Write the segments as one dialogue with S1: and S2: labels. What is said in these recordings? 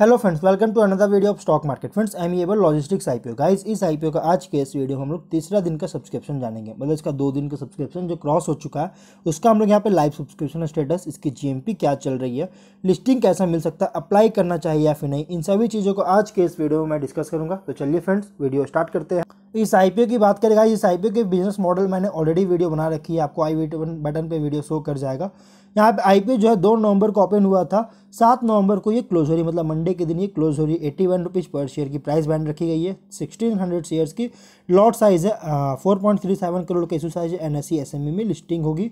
S1: hello friends welcome to another video of stock market friends able logistics IPO guys इस IPO का आज के इस वीडियो में हम लोग तीसरा दिन का सब्सक्रिप्शन जानेंगे मतलब इसका दो दिन का सब्सक्रिप्शन जो क्रॉस हो चुका है उसका हम लोग यहाँ पे लाइव सब्सक्रिप्शन स्टेटस इसकी जीएमपी क्या चल रही है लिस्टिंग कैसा मिल सकता है अप्लाई करना चाहिए या फिर नहीं इन सभी चीज़ों को आज के इस वीडियो में मैं डिस्कस करूँगा तो चलिए फ्रेंड्स वीडियो स्टार्ट करते हैं तो इस आई की बात करेगा इस आई के बिजनेस मॉडल मैंने ऑलरेडी वीडियो बना रखी है आपको आई वी बटन पर वीडियो शो कर जाएगा यहाँ पे आई जो है दो नवंबर को ओपन हुआ था सात नवंबर को ये क्लोज हो रही मतलब मंडे के दिन ये क्लोज हो रही है एट्टी वन रुपीज़ पर शेयर की प्राइस बैंड रखी गई है सिक्सटीन हंड्रेड शेयर्स की लॉट साइज़ है four point three seven crore का issue size N S C में लिस्टिंग होगी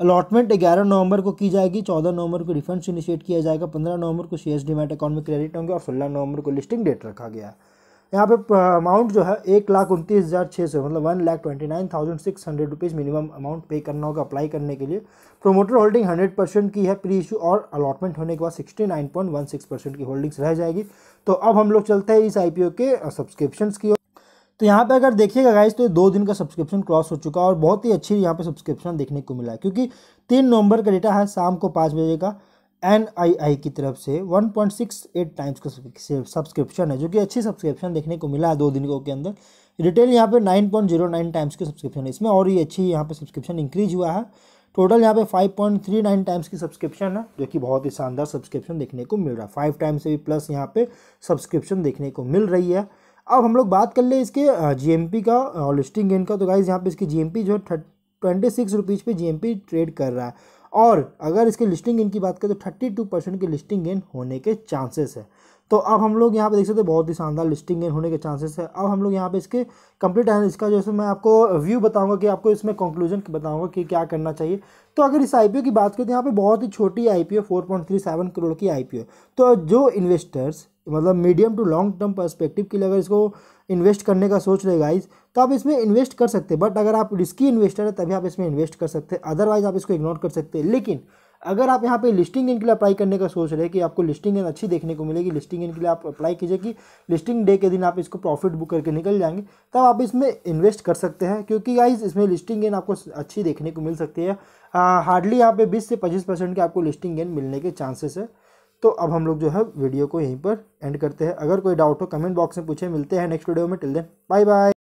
S1: अलॉटमेंट ग्यारह नवंबर को की जाएगी चौदह नवंबर को रिफंड इनिशिएट किया जाएगा पंद्रह नवंबर को शेयर डिमेट अकाउंट में क्रेडिट होंगे और सोलह नवंबर को लिस्टिंग डेट रखा गया है यहाँ पे अमाउंट जो है एक लाख उनतीस हज़ार छः सौ मतलब one lakh twenty nine thousand six hundred rupees minimum amount pay करना होगा अप्लाई करने के लिए प्रोमोटर होल्डिंग हंड्रेड परसेंट की है प्री इशू और अलॉटमेंट होने के बाद sixty nine point one six percent की होल्डिंग्स रह जाएगी तो अब हम लोग चलते हैं इस आई पी ओ के सब्सक्रिप्शन की तो यहाँ पे अगर देखिएगा गाइस तो दो दिन का सब्सक्रिप्शन क्रॉस हो चुका है और बहुत ही अच्छी यहाँ पे सब्सक्रिप्शन देखने को मिला है क्योंकि तीन नवंबर का डेटा है शाम को पाँच बजे का एन आई आई की तरफ से 1.68 टाइम्स का सब्सक्रिप्शन है जो कि अच्छी सब्सक्रिप्शन देखने को मिला है दो दिन के अंदर रिटेल यहाँ पे 9.09 टाइम्स की सब्सक्रिप्शन है इसमें और ये अच्छी यहाँ पे सब्सक्रिप्शन इंक्रीज हुआ है टोटल यहाँ पे 5.39 टाइम्स की सब्सक्रिप्शन है जो कि बहुत ही शानदार सब्सक्रिप्शन देखने को मिल रहा है फाइव टाइम्स से भी प्लस यहाँ पे सब्सक्रिप्शन देखने को मिल रही है अब हम लोग बात कर ले इसके पी का और लिस्टिंग गेन का तो गाइज यहाँ पे इसकी पी जो है ट्वेंटी सिक्स रुपीज़ पर जी ट्रेड कर रहा है और अगर इसके लिस्टिंग गेन की बात करें तो थर्टी टू परसेंट के लिस्टिंग गेन होने के चांसेस है तो अब हम लोग यहाँ पे देख सकते हैं बहुत ही शानदार लिस्टिंग गेन होने के चांसेस है अब हम लोग यहाँ पे इसके कंप्लीट है इसका जैसे मैं आपको व्यू बताऊंगा कि आपको इसमें कंक्लूजन बताऊंगा कि क्या करना चाहिए तो अगर इस आईपीओ की बात करें तो यहाँ पे बहुत ही छोटी आईपीओ 4.37 करोड़ की आईपीओ तो जो इन्वेस्टर्स तो मतलब medium to long term perspective के लिए अगर इसको इन्वेस्ट करने का सोच रहे गाइज तो आप इसमें इन्वेस्ट कर सकते हैं बट अगर आप रिस्की इन्वेस्टर है तभी आप इसमें इन्वेस्ट कर सकते हैं अदरवाइज आप इसको इग्नोर कर सकते हैं लेकिन अगर आप यहाँ पे लिस्टिंग गेन के लिए अप्लाई करने का सोच रहे हैं कि आपको लिस्टिंग इन अच्छी देखने को मिलेगी लिस्टिंग गेन के लिए आप अप्लाई कीजिए कि लिस्टिंग डे के दिन आप इसको प्रॉफिट बुक करके निकल जाएंगे तब आप इसमें इन्वेस्ट कर सकते हैं क्योंकि गाइज इसमें लिस्टिंग इन आपको अच्छी देखने को मिल सकती है हार्डली यहाँ पे बीस से पच्चीस परसेंट के आपको लिस्टिंग इन मिलने के चांसेस है तो अब हम लोग जो है वीडियो को यहीं पर एंड करते हैं अगर कोई डाउट हो कमेंट बॉक्स में पूछे मिलते हैं नेक्स्ट वीडियो में टिल देन बाय बाय